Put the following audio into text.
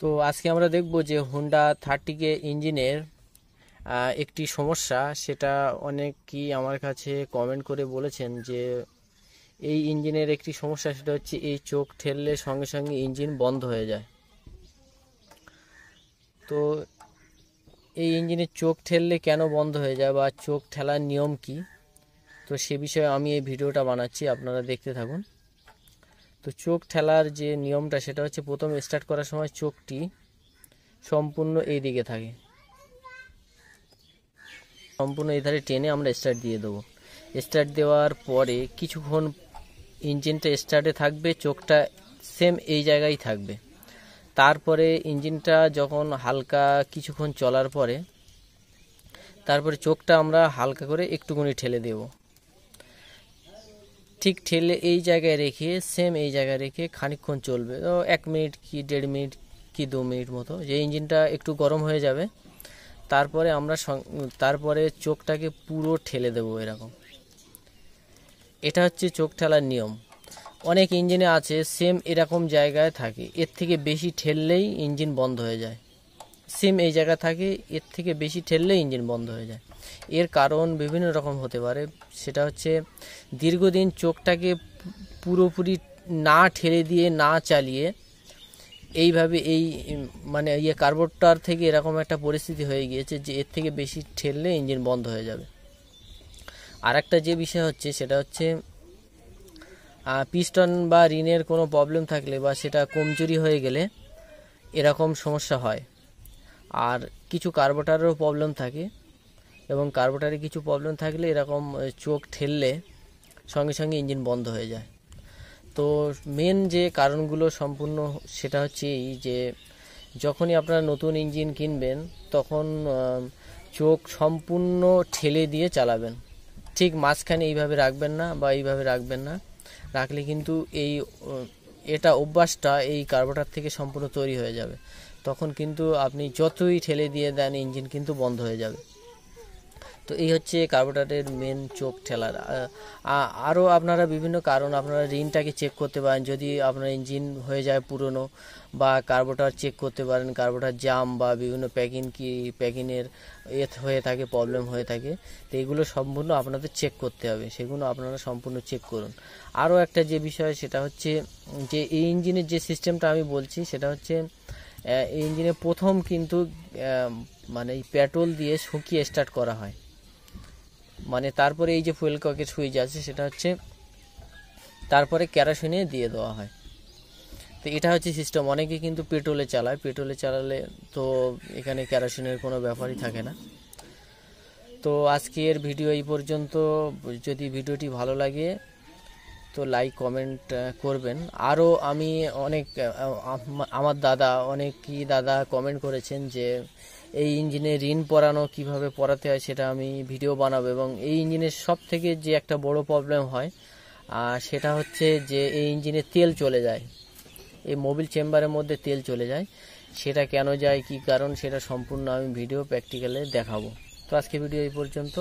তো আজকে আমরা দেখব যে হোন্ডা থার্টি কে ইঞ্জিনের একটি সমস্যা সেটা অনেকই আমার কাছে কমেন্ট করে বলেছেন যে এই ইঞ্জিনের একটি সমস্যা সেটা হচ্ছে এই চোখ ঠেললে সঙ্গে সঙ্গে ইঞ্জিন বন্ধ হয়ে যায় তো এই ইঞ্জিনের চোখ ঠেললে কেন বন্ধ হয়ে যায় বা চোখ ঠেলার নিয়ম কি তো সে বিষয়ে আমি এই ভিডিওটা বানাচ্ছি আপনারা দেখতে থাকুন তো চোখ ঠেলার যে নিয়মটা সেটা হচ্ছে প্রথম স্টার্ট করার সময় চোখটি সম্পূর্ণ এই দিকে থাকে সম্পূর্ণ এই ধারে টেনে আমরা স্টার্ট দিয়ে দেবো স্টার্ট দেওয়ার পরে কিছুক্ষণ ইঞ্জিনটা স্টার্টে থাকবে চোখটা সেম এই জায়গায় থাকবে তারপরে ইঞ্জিনটা যখন হালকা কিছুক্ষণ চলার পরে তারপরে চোখটা আমরা হালকা করে একটুখানি ঠেলে দেবো ঠিক ঠেলে এই জায়গায় রেখে সেম এই জায়গায় রেখে খানিক্ষণ চলবে তো এক মিনিট কি দেড় মিনিট কি দু মিনিট মতো যে ইঞ্জিনটা একটু গরম হয়ে যাবে তারপরে আমরা তারপরে চোখটাকে পুরো ঠেলে দেবো এরকম এটা হচ্ছে চোখ ঠেলার নিয়ম অনেক ইঞ্জিনে আছে সেম এরকম জায়গায় থাকে এর থেকে বেশি ঠেললেই ইঞ্জিন বন্ধ হয়ে যায় সেম এই জায়গা থাকে এর থেকে বেশি ঠেললে ইঞ্জিন বন্ধ হয়ে যায় এর কারণ বিভিন্ন রকম হতে পারে সেটা হচ্ছে দীর্ঘদিন চোখটাকে পুরোপুরি না ঠেলে দিয়ে না চালিয়ে এইভাবে এই মানে ইয়ে কার্বোটার থেকে এরকম একটা পরিস্থিতি হয়ে গিয়েছে যে এর থেকে বেশি ঠেললে ইঞ্জিন বন্ধ হয়ে যাবে আর একটা যে বিষয় হচ্ছে সেটা হচ্ছে পিস্টন বা ঋণের কোনো প্রবলেম থাকলে বা সেটা কমজোরি হয়ে গেলে এরকম সমস্যা হয় আর কিছু কার্বোটারেরও প্রবলেম থাকে এবং কার্বোটারে কিছু প্রবলেম থাকলে এরকম চোখ ঠেললে সঙ্গে সঙ্গে ইঞ্জিন বন্ধ হয়ে যায় তো মেন যে কারণগুলো সম্পূর্ণ সেটা হচ্ছে এই যে যখনই আপনারা নতুন ইঞ্জিন কিনবেন তখন চোখ সম্পূর্ণ ঠেলে দিয়ে চালাবেন ঠিক মাঝখানে এইভাবে রাখবেন না বা এইভাবে রাখবেন না রাখলে কিন্তু এই এটা অভ্যাসটা এই কার্বোটার থেকে সম্পূর্ণ তৈরি হয়ে যাবে তখন কিন্তু আপনি যতই ঠেলে দিয়ে দেন ইঞ্জিন কিন্তু বন্ধ হয়ে যাবে তো এই হচ্ছে কার্বোরেটারের মেন চোখ ঠেলার আরও আপনারা বিভিন্ন কারণ আপনারা রিনটাকে চেক করতে পারেন যদি আপনার ইঞ্জিন হয়ে যায় পুরনো বা কার্বোটার চেক করতে পারেন কার্বোটার জাম বা বিভিন্ন প্যাকিং কি প্যাকিংয়ের এ হয়ে থাকে প্রবলেম হয়ে থাকে তো এগুলো সম্পূর্ণ আপনাদের চেক করতে হবে সেগুলো আপনারা সম্পূর্ণ চেক করুন আরও একটা যে বিষয় সেটা হচ্ছে যে এই ইঞ্জিনের যে সিস্টেমটা আমি বলছি সেটা হচ্ছে ইঞ্জিনে প্রথম কিন্তু মানে পেট্রোল দিয়ে শুকিয়ে স্টার্ট করা হয় মানে তারপরে এই যে ফুয়েল ককের সুইচ আছে সেটা হচ্ছে তারপরে ক্যারাসিনে দিয়ে দেওয়া হয় তো এটা হচ্ছে সিস্টেম অনেকে কিন্তু পেট্রোলে চালায় পেট্রোলে চালালে তো এখানে ক্যারাসিনের কোনো ব্যাপারই থাকে না তো আজকের ভিডিও এই পর্যন্ত যদি ভিডিওটি ভালো লাগে তো লাইক কমেন্ট করবেন আরও আমি অনেক আমার দাদা অনেকই দাদা কমেন্ট করেছেন যে এই ইঞ্জিনে ঋণ পড়ানো কিভাবে পড়াতে হয় সেটা আমি ভিডিও বানাবো এবং এই ইঞ্জিনের সব থেকে যে একটা বড় প্রবলেম হয় আর সেটা হচ্ছে যে এই ইঞ্জিনে তেল চলে যায় এই মোবিল চেম্বারের মধ্যে তেল চলে যায় সেটা কেন যায় কি কারণ সেটা সম্পূর্ণ আমি ভিডিও প্র্যাকটিক্যালে দেখাবো তো আজকে ভিডিও এই পর্যন্ত